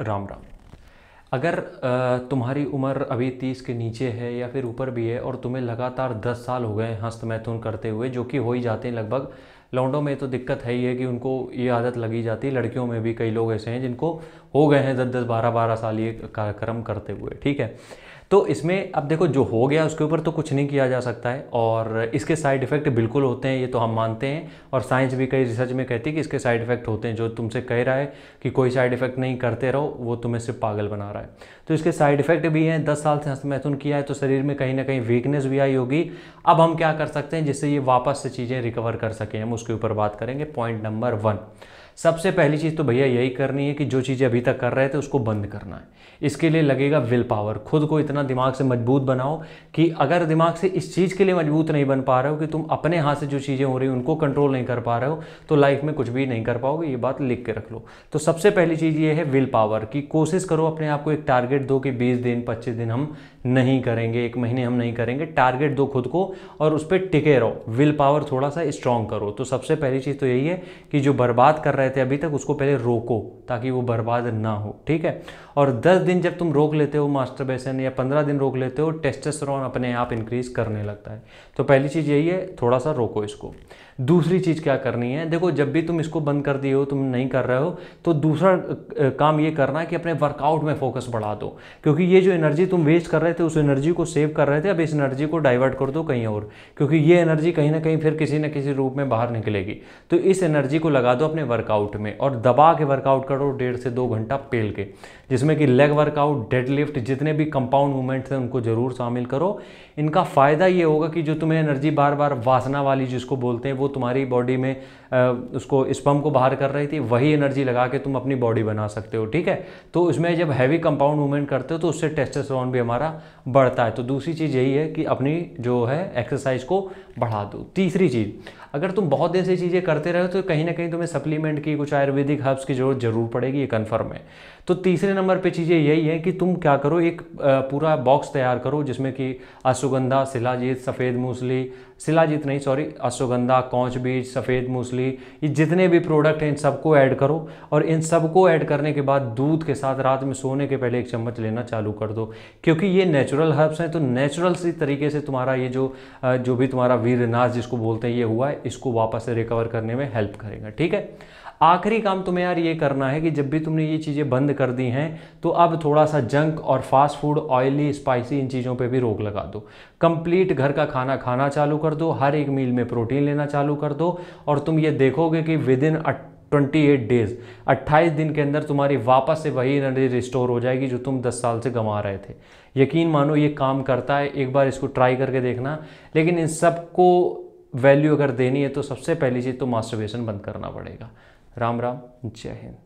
राम राम अगर तुम्हारी उम्र अभी तीस के नीचे है या फिर ऊपर भी है और तुम्हें लगातार दस साल हो गए हस्त मैथुन करते हुए जो कि हो ही जाते हैं लगभग लौंडों में तो दिक्कत है ही है कि उनको ये आदत लगी जाती है लड़कियों में भी कई लोग ऐसे हैं जिनको हो गए हैं दस दस बारह बारह साल ये कार्यक्रम करते हुए ठीक है तो इसमें अब देखो जो हो गया उसके ऊपर तो कुछ नहीं किया जा सकता है और इसके साइड इफ़ेक्ट बिल्कुल होते हैं ये तो हम मानते हैं और साइंस भी कई रिसर्च में कहती है कि इसके साइड इफ़ेक्ट होते हैं जो तुमसे कह रहा है कि कोई साइड इफ़ेक्ट नहीं करते रहो वो तुम्हें सिर्फ पागल बना रहा है तो इसके साइड इफ़ेक्ट भी हैं दस साल से हस्तमैथुन किया है तो शरीर में कहीं ना कहीं वीकनेस भी आई होगी अब हम क्या कर सकते हैं जिससे ये वापस से चीज़ें रिकवर कर सकें हम उसके ऊपर बात करेंगे पॉइंट नंबर वन सबसे पहली चीज़ तो भैया यही करनी है कि जो चीज़ें अभी तक कर रहे थे उसको बंद करना है इसके लिए लगेगा विल पावर खुद को इतना दिमाग से मजबूत बनाओ कि अगर दिमाग से इस चीज़ के लिए मजबूत नहीं बन पा रहे हो कि तुम अपने हाथ से जो चीज़ें हो रही हैं उनको कंट्रोल नहीं कर पा रहे हो तो लाइफ में कुछ भी नहीं कर पाओगे ये बात लिख के रख लो तो सबसे पहली चीज़ ये है विल पावर की कोशिश करो अपने आप को एक टारगेट दो कि बीस दिन पच्चीस दिन हम नहीं करेंगे एक महीने हम नहीं करेंगे टारगेट दो खुद को और उस पर टिके रहो विल पावर थोड़ा सा स्ट्रांग करो तो सबसे पहली चीज़ तो यही है कि जो बर्बाद कर रहे थे अभी तक उसको पहले रोको ताकि वो बर्बाद ना हो ठीक है और दस दिन जब तुम रोक लेते हो मास्टर बेसन या पंद्रह दिन रोक लेते हो टेस्टेस्ट्रॉन अपने आप इंक्रीज करने लगता है तो पहली चीज़ यही है थोड़ा सा रोको इसको दूसरी चीज़ क्या करनी है देखो जब भी तुम इसको बंद कर दिए हो तुम नहीं कर रहे हो तो दूसरा काम ये करना है कि अपने वर्कआउट में फोकस बढ़ा दो क्योंकि ये जो एनर्जी तुम वेस्ट कर रहे थे उस एनर्जी को सेव कर रहे थे अब इस एनर्जी को डाइवर्ट कर दो कहीं और क्योंकि ये एनर्जी कहीं ना कहीं फिर किसी न किसी रूप में बाहर निकलेगी तो इस एनर्जी को लगा दो अपने वर्कआउट में और दबा के वर्कआउट करो डेढ़ से दो घंटा पेल के जिसमें कि लेग वर्कआउट लिफ्ट जितने भी कंपाउंड मूवमेंट्स हैं उनको ज़रूर शामिल करो इनका फ़ायदा ये होगा कि जो तुम्हें एनर्जी बार बार वासना वाली जिसको बोलते हैं वो वो तुम्हारी बॉडी में उसको स्पम को बाहर कर रही थी वही एनर्जी लगा के तुम अपनी बॉडी बना सकते हो ठीक है तो उसमें जब हैवी कंपाउंड मूवमेंट करते हो तो उससे टेस्टोस्टेरोन भी हमारा बढ़ता है तो दूसरी चीज़ यही है कि अपनी जो है एक्सरसाइज को बढ़ा दो तीसरी चीज़ अगर तुम बहुत देर से चीज़ें करते रहे तो कहीं ना कहीं तुम्हें सप्लीमेंट की कुछ आयुर्वेदिक हर्ब्स की जरूरत जरूर पड़ेगी ये कन्फर्म है तो तीसरे नंबर पे चीज़ें यही है कि तुम क्या करो एक पूरा बॉक्स तैयार करो जिसमें कि अश्वगंधा शिलाजीत सफ़ेद मूसली शिलाजीत नहीं सॉरी अश्वगंधा कौच बीज सफ़ेद मूसली ये जितने भी प्रोडक्ट हैं इन सबको ऐड करो और इन सबको ऐड करने के बाद दूध के साथ रात में सोने के पहले एक चम्मच लेना चालू कर दो क्योंकि ये नेचुरल हर्ब्स हैं तो नेचुरल सी तरीके से तुम्हारा ये जो जो भी तुम्हारा वीरनाश जिसको बोलते हैं ये हुआ है इसको वापस से रिकवर करने में हेल्प करेगा ठीक है आखिरी काम तुम्हें यार ये करना है कि जब भी तुमने ये चीज़ें बंद कर दी हैं तो अब थोड़ा सा जंक और फास्ट फूड ऑयली स्पाइसी इन चीज़ों पे भी रोक लगा दो कंप्लीट घर का खाना खाना चालू कर दो हर एक मील में प्रोटीन लेना चालू कर दो और तुम ये देखोगे कि within twenty eight days अट्ठाईस दिन के अंदर तुम्हारी वापस से वही एनर्जी रिस्टोर हो जाएगी जो तुम दस साल से गंवा रहे थे यकीन मानो ये काम करता है एक बार इसको ट्राई करके देखना लेकिन इन सबको वैल्यू अगर देनी है तो सबसे पहली चीज़ तो मास्टरबेशन बंद करना पड़ेगा राम राम जय हिंद